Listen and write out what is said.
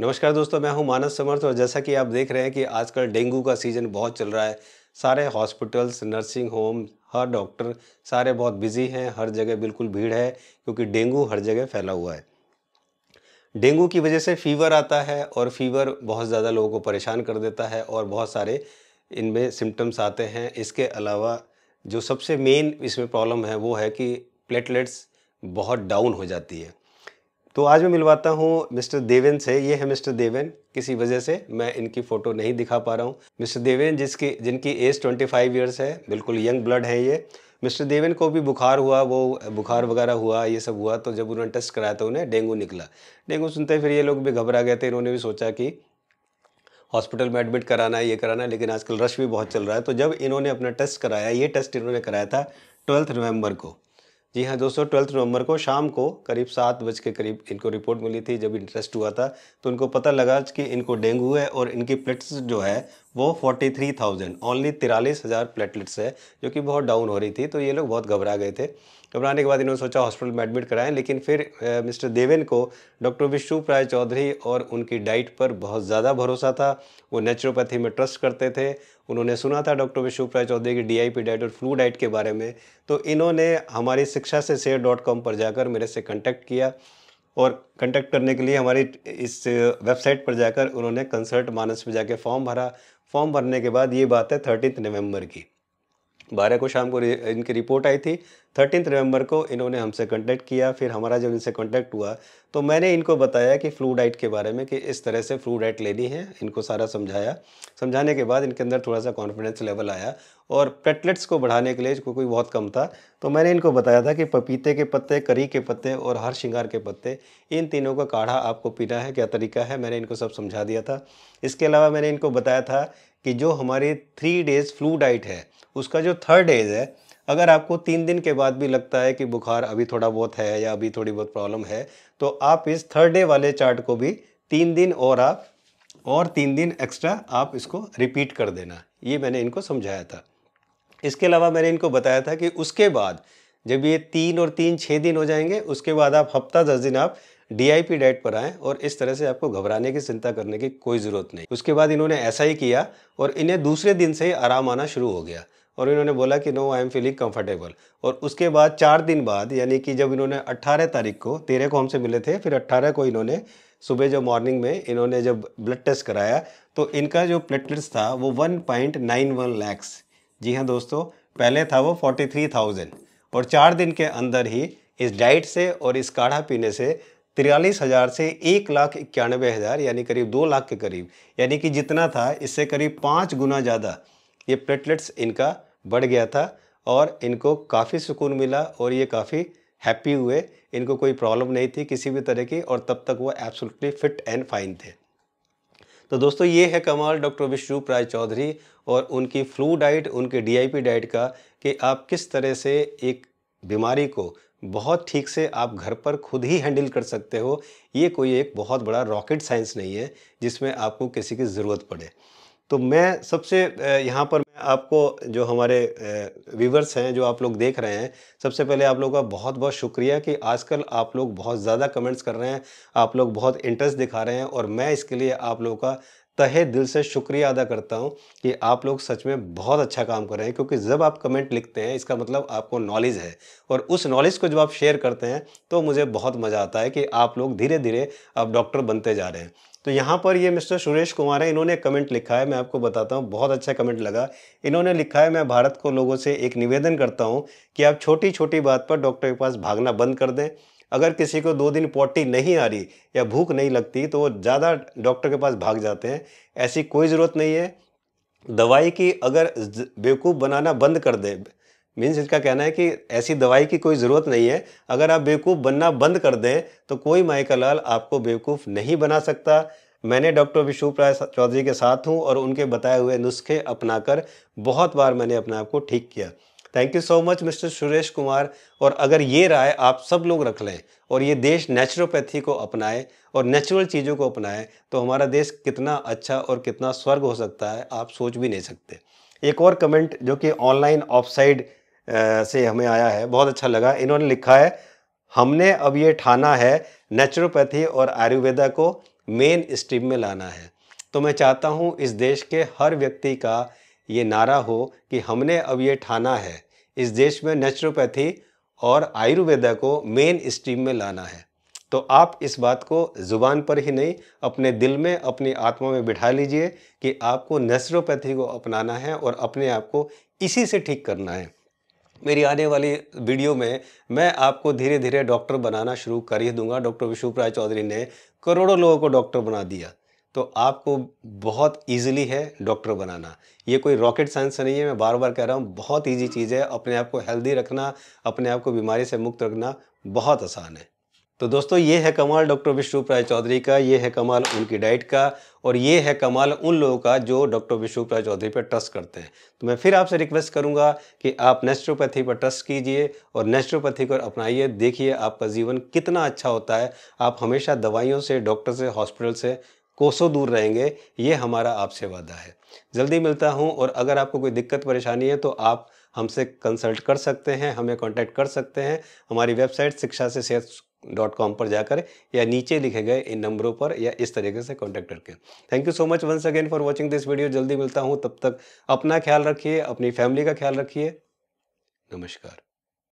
नमस्कार दोस्तों मैं हूं मानस समर्थ और जैसा कि आप देख रहे हैं कि आजकल डेंगू का सीज़न बहुत चल रहा है सारे हॉस्पिटल्स नर्सिंग होम हर डॉक्टर सारे बहुत बिजी हैं हर जगह बिल्कुल भीड़ है क्योंकि डेंगू हर जगह फैला हुआ है डेंगू की वजह से फीवर आता है और फीवर बहुत ज़्यादा लोगों को परेशान कर देता है और बहुत सारे इनमें सिम्टम्स आते हैं इसके अलावा जो सबसे मेन इसमें प्रॉब्लम है वो है कि प्लेटलेट्स बहुत डाउन हो जाती है तो आज मैं मिलवाता हूँ मिस्टर देवेन से ये है मिस्टर देवेन किसी वजह से मैं इनकी फ़ोटो नहीं दिखा पा रहा हूँ मिस्टर देवेन जिसकी जिनकी एज 25 फाइव ईयर्स है बिल्कुल यंग ब्लड है ये मिस्टर देवेन को भी बुखार हुआ वो बुखार वगैरह हुआ ये सब हुआ तो जब उन्होंने टेस्ट कराया तो उन्हें डेंगू निकला डेंगू सुनते फिर ये लोग भी घबरा गए थे इन्होंने भी सोचा कि हॉस्पिटल में एडमिट कराना है ये कराना है लेकिन आजकल रश भी बहुत चल रहा है तो जब इन्होंने अपना टेस्ट कराया ये टेस्ट इन्होंने कराया था ट्वेल्थ नवंबर को जी हाँ दोस्तों ट्वेल्थ नवंबर को शाम को करीब सात बज के करीब इनको रिपोर्ट मिली थी जब इंटरेस्ट हुआ था तो इनको पता लगा कि इनको डेंगू है और इनकी प्लेट्स जो है वो फोर्टी थ्री थाउजेंड ओनली तिरालीस हज़ार प्लेटलेट्स है जो कि बहुत डाउन हो रही थी तो ये लोग बहुत घबरा गए थे घबराने के बाद इन्होंने सोचा हॉस्पिटल में एडमिट कराएं लेकिन फिर मिस्टर देवेन को डॉक्टर विष्णु प्राय चौधरी और उनकी डाइट पर बहुत ज़्यादा भरोसा था वो नेचुरोपैथी में ट्रस्ट करते थे उन्होंने सुना था डॉक्टर विष्णु प्राय चौधरी की डीआईपी डाइट और फ्लू डाइट के बारे में तो इन्होंने हमारी शिक्षा से शेयर डॉट कॉम पर जाकर मेरे से कंटेक्ट किया और कंटेक्ट करने के लिए हमारी इस वेबसाइट पर जाकर उन्होंने कंसर्ट मानस में जाकर फॉर्म भरा फॉर्म भरने के बाद ये बात है थर्टीथ नवंबर की बारह को शाम को इनकी रिपोर्ट आई थी थर्टीन नवंबर को इन्होंने हमसे कांटेक्ट किया फिर हमारा जब इनसे कांटेक्ट हुआ तो मैंने इनको बताया कि फ्लू डाइट के बारे में कि इस तरह से फ्लू डाइट लेनी है इनको सारा समझाया समझाने के बाद इनके अंदर थोड़ा सा कॉन्फिडेंस लेवल आया और प्लेटलेट्स को बढ़ाने के लिए इसको कोई बहुत कम था तो मैंने इनको बताया था कि पपीते के पत्ते करी के पत्ते और हर श्रृंगार के पत्ते इन तीनों का काढ़ा आपको पीना है क्या तरीका है मैंने इनको सब समझा दिया था इसके अलावा मैंने इनको बताया था कि जो हमारी थ्री डेज़ फ्लू डाइट है उसका जो थर्ड डेज़ है अगर आपको तीन दिन के बाद भी लगता है कि बुखार अभी थोड़ा बहुत है या अभी थोड़ी बहुत प्रॉब्लम है तो आप इस थर्ड डे वाले चार्ट को भी तीन दिन और आप और तीन दिन एक्स्ट्रा आप इसको रिपीट कर देना ये मैंने इनको समझाया था इसके अलावा मैंने इनको बताया था कि उसके बाद जब ये तीन और तीन छः दिन हो जाएंगे उसके बाद आप हफ्ता दस दिन आप डीआईपी डाइट पर आएँ और इस तरह से आपको घबराने की चिंता करने की कोई ज़रूरत नहीं उसके बाद इन्होंने ऐसा ही किया और इन्हें दूसरे दिन से ही आराम आना शुरू हो गया और इन्होंने बोला कि no I am feeling comfortable और उसके बाद चार दिन बाद यानी कि जब इन्होंने 18 तारीख को तेरह को हमसे मिले थे फिर 18 को इन्होंने सुबह जब मॉर्निंग में इन्होंने जब ब्लड टेस्ट कराया तो इनका जो प्लेटलेट्स था वो 1.91 लैक्स जी हाँ दोस्तों पहले था वो 43,000 और चार दिन के अंदर ही इस डाइट से और इस काढ़ा पीने से तिरालीस हज़ार से एक लाख इक्यानवे हज़ार यानी करीब दो लाख के करीब यानी कि जितना था इससे करीब पाँच गुना ज़्यादा ये प्लेटलेट्स इनका बढ़ गया था और इनको काफ़ी सुकून मिला और ये काफ़ी हैप्पी हुए इनको कोई प्रॉब्लम नहीं थी किसी भी तरह की और तब तक वो एब्सोल्युटली फिट एंड फाइन थे तो दोस्तों ये है कमाल डॉक्टर विश्वरूप राय चौधरी और उनकी फ्लू डाइट उनके डीआईपी डाइट का कि आप किस तरह से एक बीमारी को बहुत ठीक से आप घर पर खुद ही हैंडल कर सकते हो ये कोई एक बहुत बड़ा रॉकेट साइंस नहीं है जिसमें आपको किसी की ज़रूरत पड़े तो मैं सबसे यहाँ पर मैं आपको जो हमारे व्यूवर्स हैं जो आप लोग देख रहे हैं सबसे पहले आप लोगों का बहुत बहुत शुक्रिया कि आजकल आप लोग बहुत ज़्यादा कमेंट्स कर रहे हैं आप लोग बहुत इंटरेस्ट दिखा रहे हैं और मैं इसके लिए आप लोगों का तहे दिल से शुक्रिया अदा करता हूँ कि आप लोग सच में बहुत अच्छा काम कर रहे हैं क्योंकि जब आप कमेंट लिखते हैं इसका मतलब आपको नॉलेज है और उस नॉलेज को जब आप शेयर करते हैं तो मुझे बहुत मज़ा आता है कि आप लोग धीरे धीरे अब डॉक्टर बनते जा रहे हैं तो यहाँ पर ये मिस्टर सुरेश कुमार हैं इन्होंने कमेंट लिखा है मैं आपको बताता हूँ बहुत अच्छा कमेंट लगा इन्होंने लिखा है मैं भारत को लोगों से एक निवेदन करता हूँ कि आप छोटी छोटी बात पर डॉक्टर के पास भागना बंद कर दें अगर किसी को दो दिन पोटी नहीं आ रही या भूख नहीं लगती तो वो ज़्यादा डॉक्टर के पास भाग जाते हैं ऐसी कोई ज़रूरत नहीं है दवाई की अगर बेवकूफ़ बनाना बंद कर दे मीन्स इसका कहना है कि ऐसी दवाई की कोई ज़रूरत नहीं है अगर आप बेवकूफ़ बनना बंद कर दें तो कोई माइका लाल आपको बेवकूफ़ नहीं बना सकता मैंने डॉक्टर विशुभ राय चौधरी के साथ हूँ और उनके बताए हुए नुस्खे अपनाकर बहुत बार मैंने अपने आप को ठीक किया thank you so much mister Suresh Kumar और अगर ये राय आप सब लोग रख लें और ये देश नेचुरोपैथी को अपनाए और नेचुरल चीज़ों को अपनाएं तो हमारा देश कितना अच्छा और कितना स्वर्ग हो सकता है आप सोच भी नहीं सकते एक और कमेंट जो कि ऑनलाइन ऑफसाइड से हमें आया है बहुत अच्छा लगा इन्होंने लिखा है हमने अब ये ठाना है नेचुरोपैथी और आयुर्वेदा को मेन स्ट्रीम में लाना है तो मैं चाहता हूँ इस देश के हर व्यक्ति का ये नारा हो कि हमने अब ये ठाना है इस देश में नेचुरोपैथी और आयुर्वेदा को मेन स्ट्रीम में लाना है तो आप इस बात को ज़ुबान पर ही नहीं अपने दिल में अपनी आत्मा में बिठा लीजिए कि आपको नेचुरोपैथी को अपनाना है और अपने आप को इसी से ठीक करना है मेरी आने वाली वीडियो में मैं आपको धीरे धीरे डॉक्टर बनाना शुरू कर ही दूंगा डॉक्टर विश्वप्राय चौधरी ने करोड़ों लोगों को डॉक्टर बना दिया तो आपको बहुत ईजिली है डॉक्टर बनाना ये कोई रॉकेट साइंस नहीं है मैं बार बार कह रहा हूँ बहुत ईजी चीज़ है अपने आप को हेल्दी रखना अपने आप को बीमारी से मुक्त रखना बहुत आसान है तो दोस्तों ये है कमाल डॉक्टर विश्व राय चौधरी का ये है कमाल उनकी डाइट का और ये है कमाल उन लोगों का जो डॉक्टर विश्व राय चौधरी पर ट्रस्ट करते हैं तो मैं फिर आपसे रिक्वेस्ट करूंगा कि आप नेचुरोपैथी पर ट्रस्ट कीजिए और नेचुरोपैथी को अपनाइए देखिए आपका जीवन कितना अच्छा होता है आप हमेशा दवाइयों से डॉक्टर से हॉस्पिटल से कोसों दूर रहेंगे ये हमारा आपसे वादा है जल्दी मिलता हूँ और अगर आपको कोई दिक्कत परेशानी है तो आप हमसे कंसल्ट कर सकते हैं हमें कांटेक्ट कर सकते हैं हमारी वेबसाइट शिक्षा से सेहत डॉट कॉम पर जाकर या नीचे लिखे गए इन नंबरों पर या इस तरीके से कॉन्टैक्ट करके thank you so much once again for watching this video जल्दी मिलता हूँ तब तक अपना ख्याल रखिए अपनी फैमिली का ख्याल रखिए नमस्कार